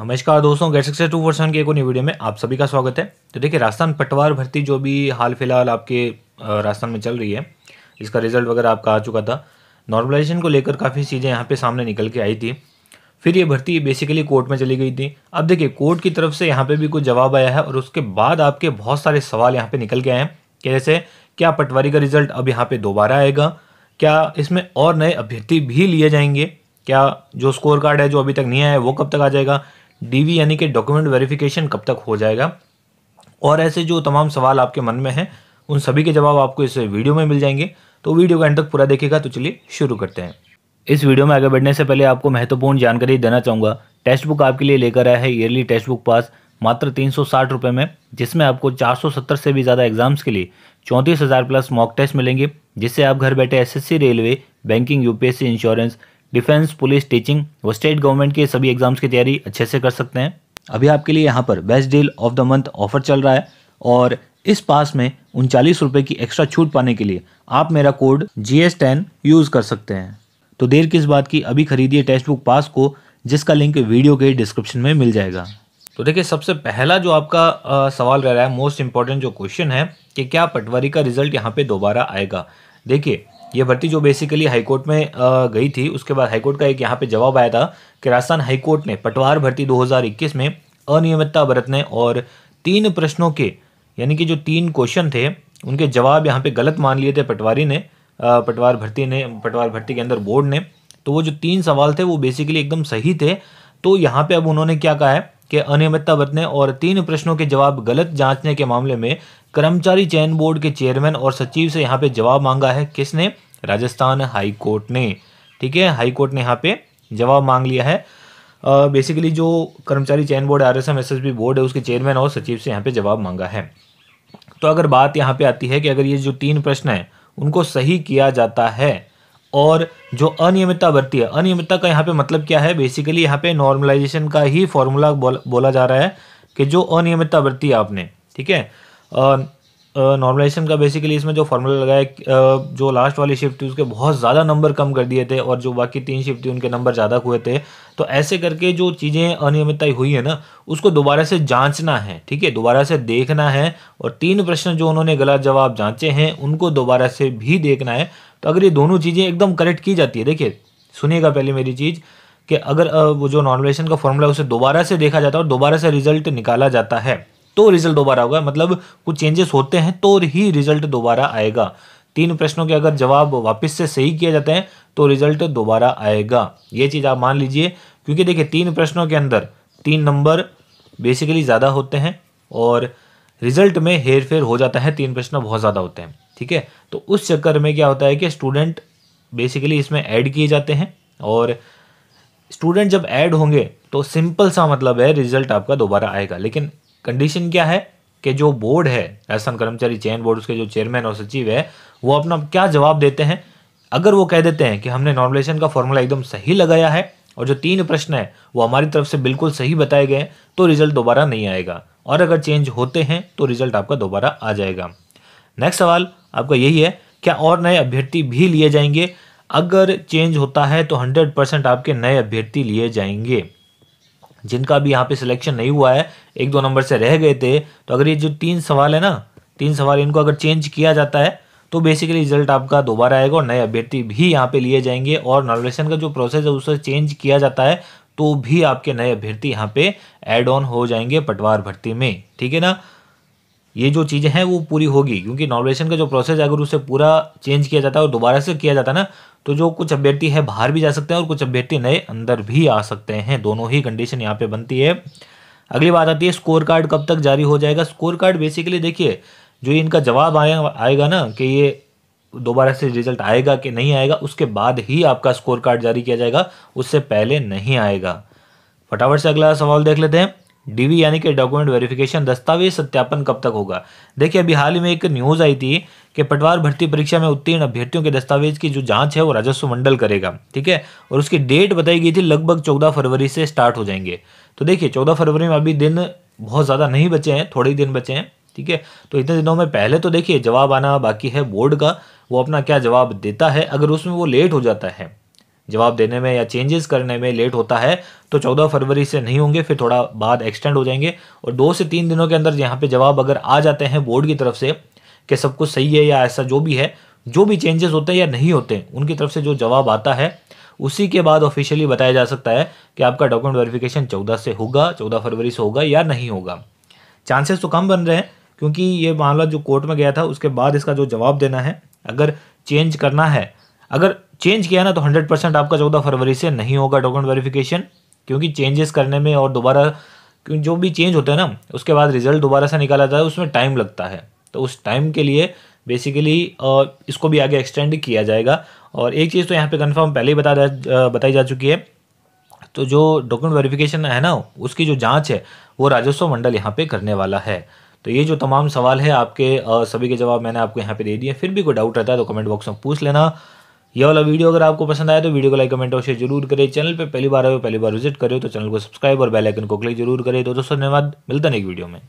नमस्कार दोस्तों get success two percent के एक और वीडियो में आप सभी का स्वागत है तो देखिए राजस्थान पटवार भर्ती जो भी हाल फिलहाल आपके राजस्थान में चल रही है इसका रिजल्ट वगैरह आपका आ चुका था नॉर्मलाइजेशन को लेकर काफ़ी चीज़ें यहाँ पे सामने निकल के आई थी फिर ये भर्ती बेसिकली कोर्ट में चली गई थी अब देखिए कोर्ट की तरफ से यहाँ पर भी कुछ जवाब आया है और उसके बाद आपके बहुत सारे सवाल यहाँ पर निकल के आए हैं कि जैसे क्या पटवारी का रिजल्ट अब यहाँ पर दोबारा आएगा क्या इसमें और नए अभ्यर्थी भी लिए जाएंगे क्या जो स्कोर कार्ड है जो अभी तक नहीं आया है वो कब तक आ जाएगा डीवी यानी कि डॉक्यूमेंट वेरिफिकेशन कब तक हो जाएगा और ऐसे जो तमाम सवाल आपके मन में हैं उन सभी के जवाब आपको इस वीडियो में मिल जाएंगे तो वीडियो का एंड तक पूरा देखेगा तो चलिए शुरू करते हैं इस वीडियो में आगे बढ़ने से पहले आपको महत्वपूर्ण जानकारी देना चाहूँगा टेक्स्ट बुक आपके लिए लेकर आया है ईयरली टेक्स्ट बुक पास मात्र तीन रुपए में जिसमें आपको 470 से भी ज़्यादा एग्जाम्स के लिए चौंतीस हज़ार प्लस मॉक टेस्ट मिलेंगे जिससे आप घर बैठे SSC railway banking UPSC insurance defence police teaching व स्टेट गवर्नमेंट के सभी एग्जाम्स की तैयारी अच्छे से कर सकते हैं अभी आपके लिए यहाँ पर best deal of the month offer चल रहा है और इस पास में उनचालीस रुपये की एक्स्ट्रा छूट पाने के लिए आप मेरा code G S ten use कर सकते हैं तो देर किस बात की अभी खरीदिए टेक्स्ट बुक पास को जिसका लिंक वीडियो के डिस्क्रिप्शन में मिल जाएगा तो देखिए सबसे पहला जो आपका आ, सवाल रह रहा है मोस्ट इम्पॉर्टेंट जो क्वेश्चन है कि क्या पटवारी का रिजल्ट यहाँ पे दोबारा आएगा देखिए ये भर्ती जो बेसिकली हाईकोर्ट में गई थी उसके बाद हाईकोर्ट का एक यहाँ पे जवाब आया था कि राजस्थान हाईकोर्ट ने पटवार भर्ती 2021 में अनियमितता बरतने और तीन प्रश्नों के यानी कि जो तीन क्वेश्चन थे उनके जवाब यहाँ पे गलत मान लिए थे पटवारी ने पटवार भर्ती ने पटवार भर्ती के अंदर बोर्ड ने तो वो जो तीन सवाल थे वो बेसिकली एकदम सही थे तो यहाँ पर अब उन्होंने क्या कहा है के अनियमितता बरतने और तीन प्रश्नों के जवाब गलत जांचने के मामले में कर्मचारी चयन बोर्ड के चेयरमैन और सचिव से यहाँ पे जवाब मांगा है किसने राजस्थान हाई कोर्ट ने ठीक है हाई कोर्ट ने यहाँ पे जवाब मांग लिया है बेसिकली जो कर्मचारी चयन board R S M S S B board है उसके चेयरमैन और सचिव से यहाँ पे जवाब मांगा है तो अगर बात यहाँ पे आती है कि अगर ये जो तीन प्रश्न हैं उनको सही किया जाता है और जो अनियमितता बढ़ती है अनियमितता का यहाँ पे मतलब क्या है बेसिकली यहाँ पे नॉर्मलाइजेशन का ही फॉर्मूला बोल, बोला जा रहा है कि जो अनियमितता बढ़ती है आपने ठीक है नॉर्मलाइजेशन का बेसिकली इसमें जो फॉर्मूला लगाया जो लास्ट वाली शिफ्ट थी उसके बहुत ज़्यादा नंबर कम कर दिए थे और जो बाकी तीन शिफ्ट थी उनके नंबर ज़्यादा हुए थे तो ऐसे करके जो चीज़ें अनियमितता हुई है ना उसको दोबारा से जांचना है ठीक है दोबारा से देखना है और तीन प्रश्न जो उन्होंने गलत जवाब जाँचे हैं उनको दोबारा से भी देखना है तो अगर ये दोनों चीज़ें एकदम करेक्ट की जाती है देखिए सुनिएगा पहले मेरी चीज़ कि अगर वो जो नॉर्मलाइजेशन का फॉर्मूला है उसे दोबारा से देखा जाता है और दोबारा से रिजल्ट निकाला जाता है तो रिजल्ट दोबारा होगा मतलब कुछ चेंजेस होते हैं तो ही रिजल्ट दोबारा आएगा तीन प्रश्नों के अगर जवाब वापस से सही किया जाते हैं तो रिजल्ट दोबारा आएगा ये चीज़ आप मान लीजिए क्योंकि देखिए तीन प्रश्नों के अंदर तीन नंबर बेसिकली ज़्यादा होते हैं और रिजल्ट में हेर फेर हो जाता है तीन प्रश्न बहुत ज़्यादा होते हैं ठीक है तो उस चक्कर में क्या होता है कि स्टूडेंट बेसिकली इसमें ऐड किए जाते हैं और स्टूडेंट जब ऐड होंगे तो सिंपल सा मतलब है रिजल्ट आपका दोबारा आएगा लेकिन कंडीशन क्या है कि जो बोर्ड है राजस्थान कर्मचारी चयन बोर्ड उसके जो चेयरमैन और सचिव है वो अपना क्या जवाब देते हैं अगर वो कह देते हैं कि हमने नॉर्मलेशन का फॉर्मूला एकदम सही लगाया है और जो तीन प्रश्न है वो हमारी तरफ से बिल्कुल सही बताए गए तो रिजल्ट दोबारा नहीं आएगा और अगर चेंज होते हैं तो रिजल्ट आपका दोबारा आ जाएगा नेक्स्ट सवाल आपका यही है क्या और नए अभ्यर्थी भी लिए जाएंगे अगर चेंज होता है तो हंड्रेड परसेंट आपके नए अभ्यर्थी लिए जाएंगे जिनका भी यहाँ पे सिलेक्शन नहीं हुआ है एक दो नंबर से रह गए थे तो अगर ये जो तीन सवाल है ना तीन सवाल इनको अगर चेंज किया जाता है तो बेसिकली रिजल्ट आपका दोबारा आएगा और नए अभ्यर्थी भी यहाँ पे लिए जाएंगे और नॉमिनेशन का जो प्रोसेस है उसे चेंज किया जाता है तो भी आपके नए अभ्यर्थी यहाँ पे ऐड ऑन हो जाएंगे पटवार भर्ती में ठीक है ना ये जो चीज़ें हैं वो पूरी होगी क्योंकि नॉमिनेशन का जो प्रोसेस है अगर उसे पूरा चेंज किया जाता है और दोबारा से किया जाता है ना तो जो कुछ अभ्यर्थी है बाहर भी जा सकते हैं और कुछ अभ्यर्थी नए अंदर भी आ सकते हैं दोनों ही कंडीशन यहाँ पे बनती है अगली बात आती है स्कोर कार्ड कब तक जारी हो जाएगा स्कोर कार्ड बेसिकली देखिए जो इनका जवाब आए आएगा ना कि ये दोबारा से रिजल्ट आएगा कि नहीं आएगा उसके बाद ही आपका स्कोर कार्ड जारी किया जाएगा उससे पहले नहीं आएगा फटाफट से अगला सवाल देख लेते हैं डीवी यानी कि डॉक्यूमेंट वेरिफिकेशन दस्तावेज सत्यापन कब तक होगा देखिए अभी हाल ही में एक न्यूज़ आई थी कि पटवार भर्ती परीक्षा में उत्तीर्ण अभ्यर्थियों के दस्तावेज की जो जांच है वो राजस्व मंडल करेगा ठीक है और उसकी डेट बताई गई थी लगभग चौदह फरवरी से स्टार्ट हो जाएंगे तो देखिए चौदह फरवरी में अभी दिन बहुत ज़्यादा नहीं बचे हैं थोड़े ही दिन बचे हैं ठीक है तो इतने दिनों में पहले तो देखिए जवाब आना बाकी है बोर्ड का वो अपना क्या जवाब देता है अगर उसमें वो लेट हो जाता है जवाब देने में या चेंजेस करने में लेट होता है तो चौदह फरवरी से नहीं होंगे फिर थोड़ा बाद एक्सटेंड हो जाएंगे और दो से तीन दिनों के अंदर यहाँ पे जवाब अगर आ जाते हैं बोर्ड की तरफ से कि सब कुछ सही है या ऐसा जो भी है जो भी चेंजेस होते हैं या नहीं होते उनकी तरफ से जो जवाब आता है उसी के बाद ऑफिशियली बताया जा सकता है कि आपका डॉक्यूमेंट वेरिफिकेशन चौदह से होगा चौदह फरवरी से होगा या नहीं होगा चांसेस तो कम बन रहे हैं क्योंकि ये मामला जो कोर्ट में गया था उसके बाद इसका जो जवाब देना है अगर चेंज करना है अगर चेंज किया ना तो हंड्रेड परसेंट आपका चौदह फरवरी से नहीं होगा डॉक्यूमेंट वेरिफिकेशन क्योंकि चेंजेस करने में और दोबारा जो भी चेंज होता है ना उसके बाद रिजल्ट दोबारा से निकाला जाता है उसमें टाइम लगता है तो उस टाइम के लिए बेसिकली इसको भी आगे एक्सटेंड किया जाएगा और एक चीज़ तो यहाँ पे कंफर्म पहले ही बता बताई जा चुकी है तो जो डॉक्यूमेंट वेरिफिकेशन है ना उसकी जो जांच है वो राजस्व मंडल यहाँ पे करने वाला है तो ये जो तमाम सवाल है आपके सभी के जवाब मैंने आपको यहाँ पे दे दिए फिर भी कोई डाउट रहता है तो कमेंट बॉक्स में पूछ लेना यह वाला वीडियो अगर आपको पसंद आया तो वीडियो को लाइक कमेंट और शेयर जरूर करें चैनल पर पहली बार आए पहली बार विजिट करें तो चैनल को सब्सक्राइब और बेलाइकन को क्लिक जरूर करें तो दोस्तों धन्यवाद मिलता नहीं एक वीडियो में